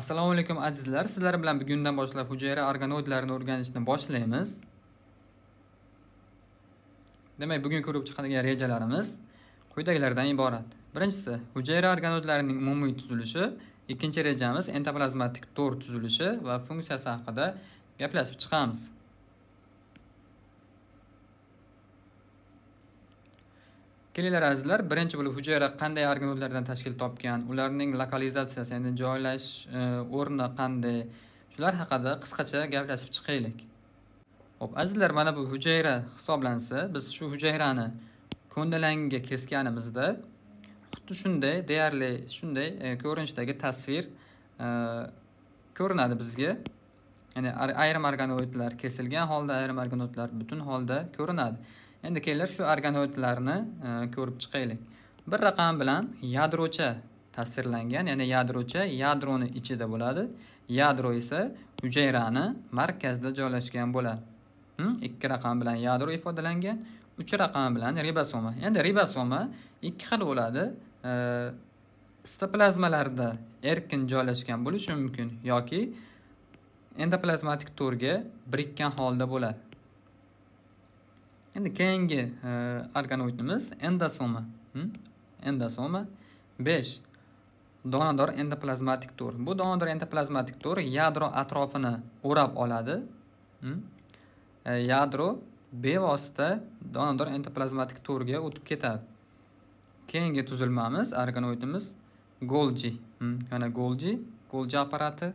assalomu alaykum azizlar sizlar bilan bugundan boshlab hujayra organoidlarini o'rganishni boshlaymiz demak bugun ko'rib chiqadigan rejalarimiz quyidagilardan iborat birinchisi hujayra organoidlarining umumiy tuzilishi ikkinchi rejamiz entoplazmatik to'r tuzilishi va funksiyasi haqida gaplashib chiqamiz kelinglar azizlar birinchi bo'lib hujayra qanday organellardan tashkil topgan ularning lokalizatsiyasi ya'ni joylash e, o'rni qanday shular haqida qisqacha gaplashib chiqaylik ho'p azizlar mana bu hujayra hisoblansa biz shu hujayrani ko'ndalangiga kesganimizda xuddi shunday deyarli shunday e, ko'rinishdagi tasvir e, ko'rinadi bizga ya'ni ayrim organoidlar kesilgan holda ayrim organoidlar butun holda ko'rinadi endi kelinglar shu organoidlarni e, ko'rib chiqaylik bir raqam bilan yadrocha tasvirlangan ya'ni yadrocha yadroni ichida bo'ladi yadro esa hujayrani markazda joylashgan bo'ladi hm? ikki raqam bilan yadro ifodalangan uch raqam bilan ribosoma endi ribosoma ikki xil bo'ladi e, sitoplazmalarda erkin joylashgan bo'lishi mumkin yoki endoplazmatik to'rga birikkan holda bo'ladi endi keyingi e, organoidimiz endosoma endosoma 5 donador endoplazmatik to'r bu donador endoplazmatik to'r yadro atrofini o'rab oladi e, yadro bevosita donador endoplazmatik to'rga o'tib ketadi keyingi tuzilmamiz organoidimiz golgi yana golgi golgi apparati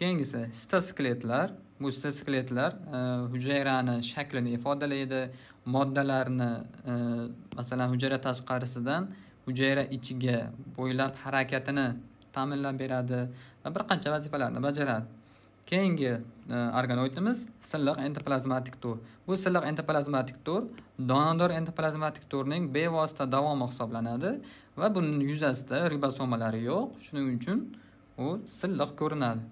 keyingisi sitoskeletlar. mustetsikletlar e, hujayrani shaklini ifodalaydi moddalarni e, masalan hujayra tashqarisidan hujayra ichiga bo'ylab harakatini ta'minlab beradi va bir qancha vazifalarni bajaradi keyingi e, organoidimiz silliq endoplazmatik to'r bu silliq endoplazmatik to'r donador endoplazmatik to'rning bevosita davomi hisoblanadi va buning yuzasida ribosomalari yo'q shuning uchun u silliq ko'rinadi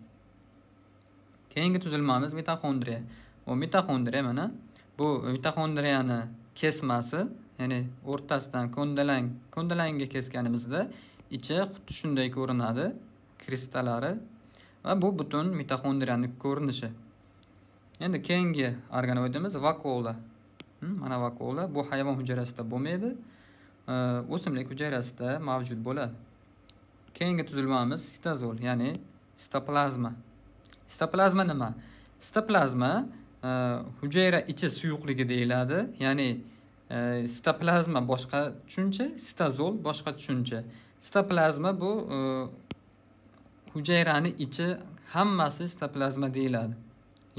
keyingi tuzilmamiz mitoxondriya bu mitoxondriya mana bu mitoxondriyani kesmasi ya'ni o'rtasidan ko'ndalang ko'ndalangga kesganimizda ichi xuddi shunday ko'rinadi kristallari va bu butun mitoxondriyani ko'rinishi endi keyingi organoidimiz vakola hmm, mana vakola bu hayvon hujayrasida bo'lmaydi e, o'simlik hujayrasida mavjud bo'ladi keyingi tuzilmamiz sitozol ya'ni sitoplazma sitoplazma nima sitoplazma e, hujayra ichi suyuqligi deyiladi ya'ni e, sitoplazma boshqa tushuncha sitazol boshqa tushuncha sitoplazma bu e, hujayrani ichi hammasi sitoplazma deyiladi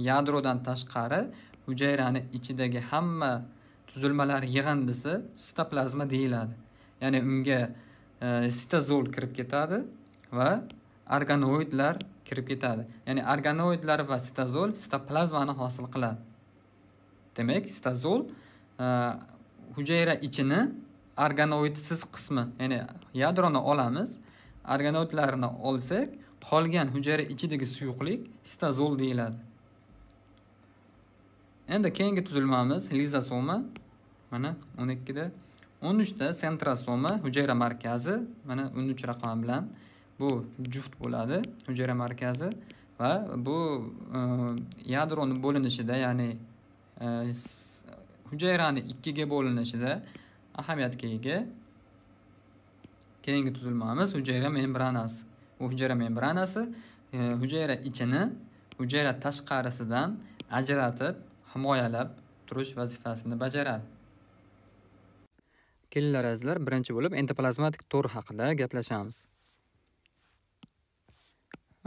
yadrodan tashqari hujayrani ichidagi hamma tuzilmalar yig'indisi sitoplazma deyiladi ya'ni unga sitazol kirib ketadi va organoidlar kirib ketadi ya'ni organoidlar va sitazol sitoplazmani hosil qiladi demak sitazol e, hujayra ichini organoidsiz qismi ya'ni yadroni olamiz organoidlarni olsak qolgan hujayra ichidagi suyuqlik sitazol deyiladi endi keyingi tuzilmamiz lizosoma mana o'n ikkida o'n uchta sentrosoma hujayra markazi mana o'n uch raqam bilan bu juft bo'ladi hujayra markazi va bu e, yadroni bo'linishida ya'ni hujayrani e, ikkiga bo'linishida ahamiyatga ega keyingi tuzilmamiz hujayra membranasi bu hujayra membranasi hujayra e, ichini hujayra tashqarisidan ajratib himoyalab turish vazifasini bajaradi kelinglar azizlar birinchi bo'lib endoplazmatik to'r haqida gaplashamiz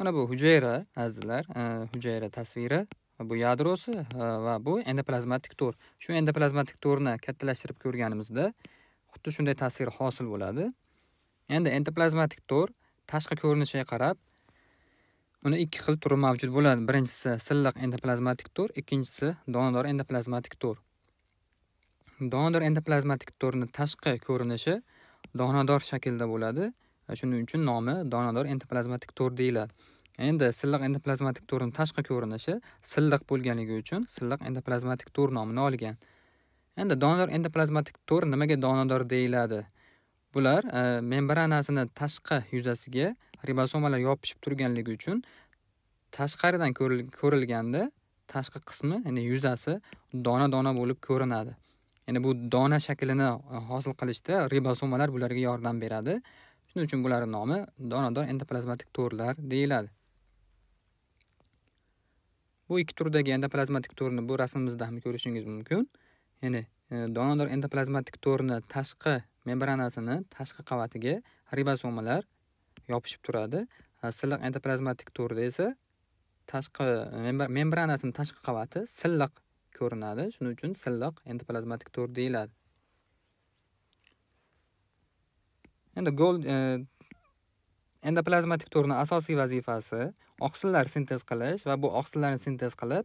mana bu hujayra azizlar e, hujayra tasviri bu yadrosi e, va bu endoplazmatik to'r shu endoplazmatik to'rni kattalashtirib ko'rganimizda xuddi shunday tasvir hosil bo'ladi endi endoplazmatik to'r tashqi ko'rinishiga qarab uni ikki xil turi mavjud bo'ladi birinchisi silliq endoplazmatik to'r ikkinchisi donador endoplazmatik to'r donador endoplazmatik to'rni tashqi ko'rinishi donador shaklda bo'ladi shuning uchun nomi donador endoplazmatik to'r deyiladi endi silliq endoplazmatik to'rni tashqi ko'rinishi silliq bo'lganligi uchun silliq endoplazmatik to'r nomini olgan endi donador endoplazmatik to'r nimaga donador deyiladi bular e, membranasini tashqi yuzasiga ribosomalar yopishib turganligi uchun tashqaridan ko'rilganda tashqi qismi ya'ni yuzasi dona dona bo'lib ko'rinadi ya'ni bu dona shaklini e, hosil qilishda ribosomalar bularga yordam beradi Shuning uchun bularning nomi donador endoplazmatik to'rlar deyiladi. Bu ikki turdagi endoplazmatik to'rni bu rasmimizda ham ko'rishingiz mumkin. Ya'ni e, donador endoplazmatik to'rni tashqi membranasini tashqi qavatiga ribosomalar yopishib turadi. E, silliq endoplazmatik to'rda esa tashqi membranasini tashqi qavati silliq ko'rinadi. Shuning uchun silliq endoplazmatik to'r deyiladi. Endi gol e, endoplazmatik to'rni asosiy vazifasi oqsillar sintez qilish va bu oqsillarni sintez qilib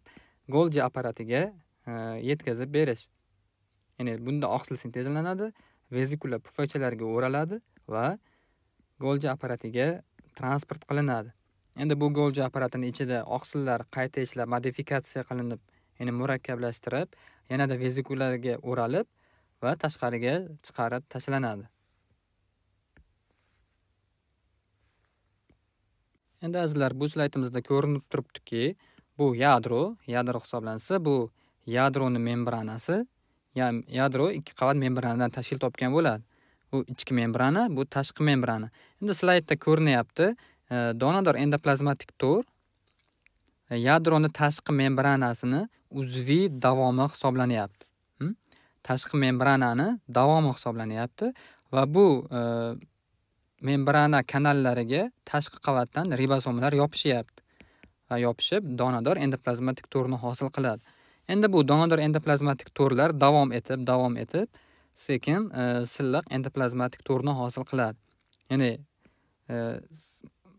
golji apparatiga e, yetkazib berish ya'ni bunda oqsil sintezlanadi vezikula pufakchalarga o'raladi va golji apparatiga transport qilinadi endi bu golji apparatini ichida oqsillar qayta ishlab modifikatsiya qilinib ya'ni murakkablashtirib yanada vezikularga o'ralib va tashqariga chiqarib tashlanadi endi azizlar bu slaydimizda ko'rinib turibdiki bu yadro yadro hisoblansa bu yadroni membranasi yadro ikki qavat membranadan tashkil topgan bo'ladi bu ichki membrana bu tashqi membrana endi slaydda ko'rinyapti e, donador endoplazmatik to'r e, yadroni tashqi membranasini uzviy davomi hisoblanyapti hm? tashqi membranani davomi hisoblanyapti va bu e, membrana kanallariga tashqi qavatdan ribosomalar yopishyapti va yopishib donador endoplazmatik to'rni hosil qiladi endi bu donador endoplazmatik to'rlar davom etib davom etib sekin e, silliq endoplazmatik to'rni hosil qiladi ya'ni e,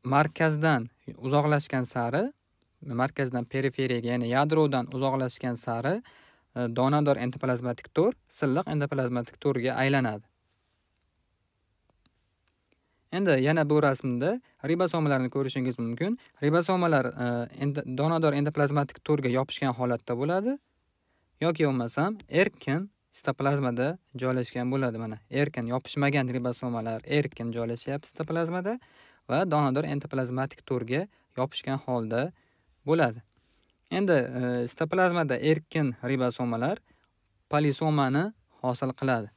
markazdan uzoqlashgan sari markazdan periferiyaga ya'ni yadrodan uzoqlashgan sari e, donador endoplazmatik to'r silliq endoplazmatik to'rga aylanadi endi yana bu rasmda ribosomalarni ko'rishingiz mumkin ribosomalar e, endi donador endoplazmatik to'rga yopishgan holatda bo'ladi yoki bo'lmasam erkin sitoplazmada joylashgan bo'ladi mana erkin yopishmagan ribosomalar erkin joylashyapti sitoplazmada va donador endoplazmatik to'rga yopishgan holda bo'ladi endi e, sitoplazmada erkin ribosomalar polisomani hosil qiladi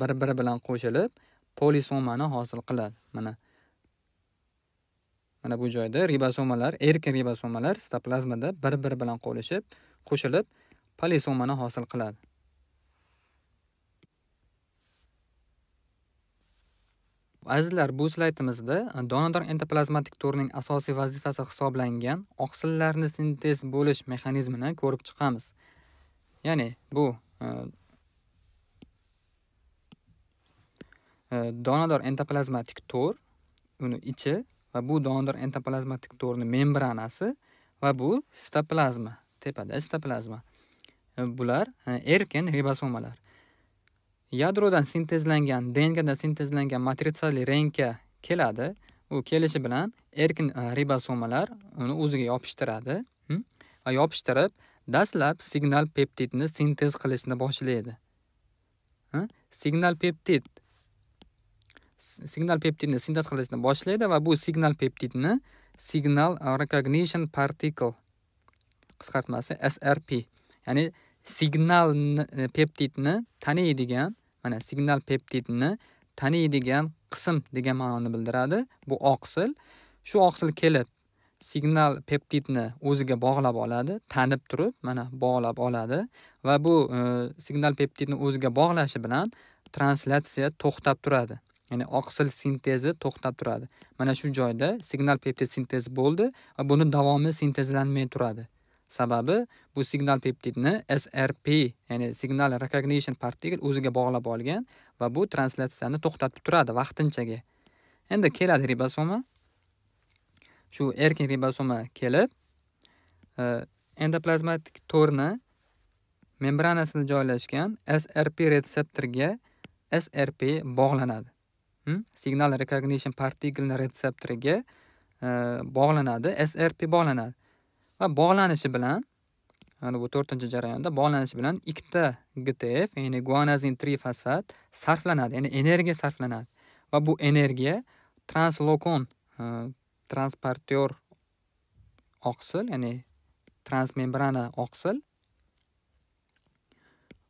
bir biri bilan qo'shilib polisomani hosil qiladi mana mana bu joyda ribosomalar erkin ribosomalar sitoplazmada bir biri bilan qo'lishib qo'shilib polisomani hosil qiladi azizlar bu slaydimizda donador endoplazmatik to'rning asosiy vazifasi hisoblangan oqsillarni sintez bo'lish mexanizmini ko'rib chiqamiz ya'ni bu e, donador entoplazmatik to'r uni ichi va bu donador entoplazmatik to'rni membranasi va bu sitoplazma tepada sitoplazma bular erkin ribosomalar yadrodan sintezlangan dngdan sintezlangan matritsali renka keladi u kelishi bilan erkin ribosomalar uni o'ziga yopishtiradi va yopishtirib dastlab signal peptidni sintez qilishni boshlaydi signal peptid signal peptidni sintez qilishni boshlaydi va bu signal peptidni signal recognition particle qisqartmasi srp ya'ni signal e, peptidni taniydigan mana signal peptidni taniydigan qism degan ma'noni bildiradi bu oqsil shu oqsil kelib signal peptidni o'ziga bog'lab oladi tanib turib mana bog'lab oladi va bu e, signal peptidni o'ziga bog'lashi bilan translyatsiya to'xtab turadi ya'ni oqsil sintezi to'xtab turadi mana shu joyda signal peptid sintezi bo'ldi va buni davomi sintezlanmay turadi sababi bu signal peptidni srp ya'ni signal recognition particle o'ziga bog'lab olgan va bu translyatsiyani to'xtatib turadi vaqtinchaga endi keladi ribosoma shu erkin ribosoma kelib e, endoplazmatik to'rni membranasida joylashgan srp retseptorga srp bog'lanadi Hm? signal recognition particle retseptoriga e, bog'lanadi srp bog'lanadi va bog'lanishi bilan mana bu to'rtinchi jarayonda bog'lanishi bilan ikkita gtf ya'ni guanazin tri fosfat sarflanadi ya'ni energiya sarflanadi va bu energiya translokon e, transportyor oqsil ya'ni transmembrana oqsil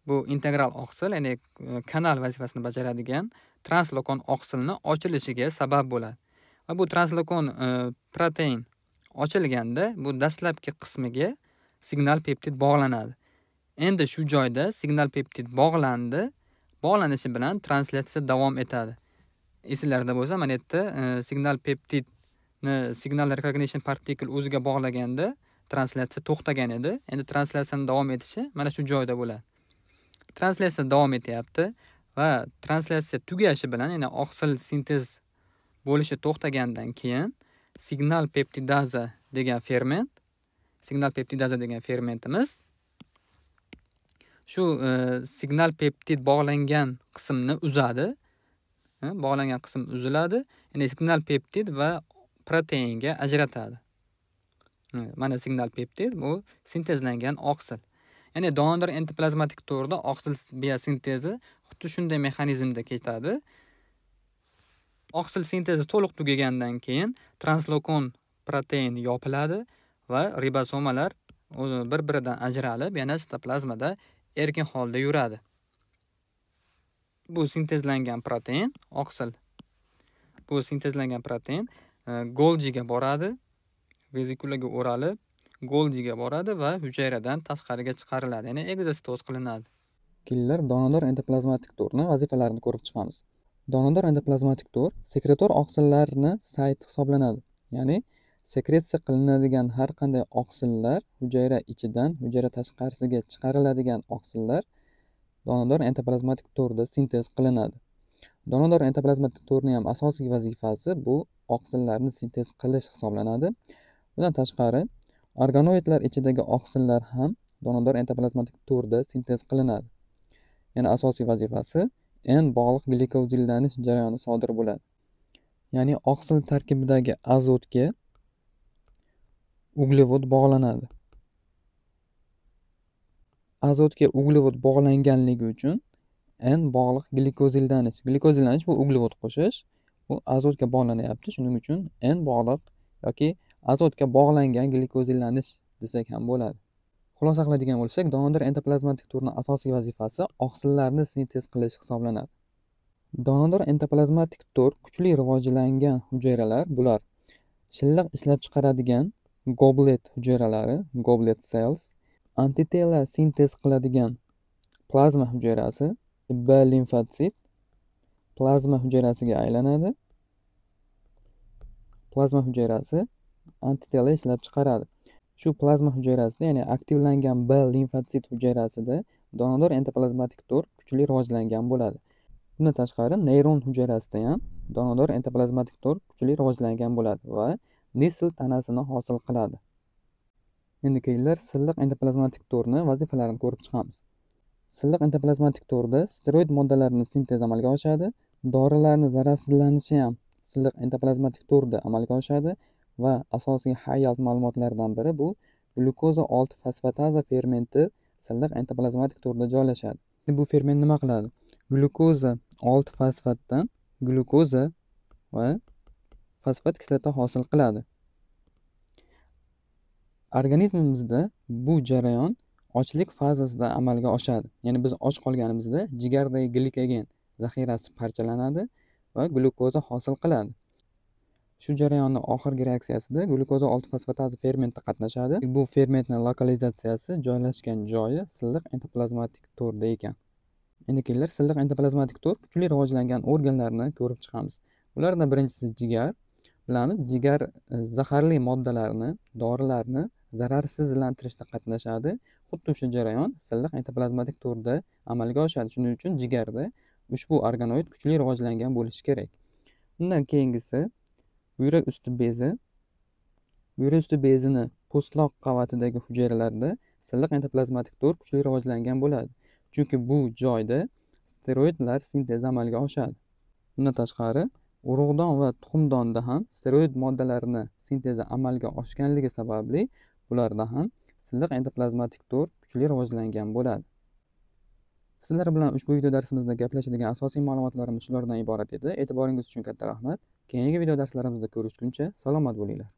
bu integral oqsil ya'ni e, kanal vazifasini bajaradigan translokon oqsilni ochilishiga sabab bo'ladi va bu translokon e, protein ochilganda bu dastlabki qismiga signal peptid bog'lanadi endi shu joyda signal peptid bog'landi bog'lanishi bilan translyatsiya davom etadi esinglarda bo'lsa mana bu yerda e, signal peptidni signal recognition particle o'ziga bog'laganda translyatsiya to'xtagan edi endi translyatsiyani davom etishi mana shu joyda bo'ladi translyatsiya davom etyapti va translyatsiya tugashi bilan ya'ni oqsil sintez bo'lishi to'xtagandan keyin signal peptidaza degan ferment signal peptidaza degan fermentimiz shu e, signal peptid bog'langan qismni uzadi e, bog'langan qism uziladi ya'ni signal peptid va proteinga ajratadi e, mana signal peptid bu sintezlangan oqsil ya'ni donor endoplazmatik to'rda oqsil biosintezi xuddi shunday mexanizmda ketadi oqsil sintezi to'liq tugagandan keyin translokon protein yopiladi va ribosomalar bir biridan ajralib yana sitoplazmada erkin holda yuradi bu sintezlangan protein oqsil bu sintezlangan protein e, goljiga boradi vezikulaga o'ralib goldiga boradi va hujayradan tashqariga chiqariladi ya'ni egzostoz qilinadi kelinglar donador endoplazmatik to'rni vazifalarini ko'rib chiqamiz donador endoplazmatik to'r sekretor oqsillarni sayti hisoblanadi ya'ni sekretsiya qilinadigan har qanday oqsillar hujayra ichidan hujayra tashqarisiga chiqariladigan oqsillar donador endoplazmatik to'rda sintez qilinadi donador endoplazmatik to'rni ham asosiy vazifasi bu oqsillarni sintez qilish hisoblanadi bundan tashqari organoidlar ichidagi oqsillar ham donador entoplazmatik turda sintez qilinadi yana asosiy vazifasi n bog'liq glikozillanish jarayoni sodir bo'ladi ya'ni oqsil tarkibidagi azotga uglevod bog'lanadi azotga uglevod bog'langanligi uchun n bog'liq glikozillanish glikozillanish bu uglevod qo'shish bu azotga bog'lanyapti shuning uchun n bog'liq yoki azotga bog'langan glikozillanish desak ham bo'ladi xulosa qiladigan bo'lsak donor endoplazmatik turni asosiy vazifasi oqsillarni sintez qilish hisoblanadi donor endoplazmatik tur kuchli rivojlangan hujayralar bular shilliq ishlab chiqaradigan goblet hujayralari goblet cells antitela sintez qiladigan plazma hujayrasi b limfotsit plazma hujayrasiga aylanadi plazma hujayrasi antitela ishlab chiqaradi shu plazma hujayrasida ya'ni aktivlangan b limfotsit hujayrasida donador endoplazmatik to'r kuchli rivojlangan bo'ladi bundan tashqari neyron hujayrasida ham donador endoplazmatik to'r kuchli rivojlangan bo'ladi va nisl tanasini hosil qiladi endi kelinglar silliq endoplazmatik to'rni vazifalarini ko'rib chiqamiz silliq endoplazmatik to'rda steroid moddalarni sintezi amalga oshadi dorilarni zararsizlanishi ham silliq endoplazmatik to'rda amalga oshadi va asosiy hayot ma'lumotlaridan biri bu glyukoza 6 fosfataza fermenti silliq endoplazmatik turda joylashadi bu ferment nima qiladi glyukoza 6 fosfatdan glyukoza va fosfat kislota hosil qiladi organizmimizda bu jarayon ochlik fazasida amalga oshadi ya'ni biz och qolganimizda jigardagi glikogen zaxirasi parchalanadi va glyukoza hosil qiladi shu jarayonni oxirgi reaksiyasida glyukoza olti fosfataz fermenti qatnashadi bu fermentni lokalizatsiyasi joylashgan joyi silliq endoplazmatik to'rda ekan endokinlar silliq endoplazmatik to'r kuchli rivojlangan organlarni ko'rib chiqamiz ulardan birinchisi jigar bilamiz jigar e, zaharli moddalarni dorilarni zararsizlantirishda qatnashadi xuddi o'sha jarayon silliq endoplazmatik to'rda amalga oshadi shuning uchun jigarda ushbu organoid kuchli rivojlangan bo'lishi kerak undan keyingisi buyrak usti bezi buyrak usti bezini po'stloq qavatidagi hujayralarda silliq endoplazmatik to'r kuchli rivojlangan bo'ladi chunki bu joyda steroidlar sintezi amalga oshadi bundan tashqari urug'don va tuxumdonda ham steroid moddalarini sintezi amalga oshganligi sababli ularda ham silliq endoplazmatik to'r kuchli rivojlangan bo'ladi sizlar bilan ushbu video darsimizda gaplashadigan asosiy ma'lumotlarimiz shulardan iborat edi e'tiboringiz uchun katta rahmat keyingi video darslarimizda ko'rishguncha salomat bo'linglar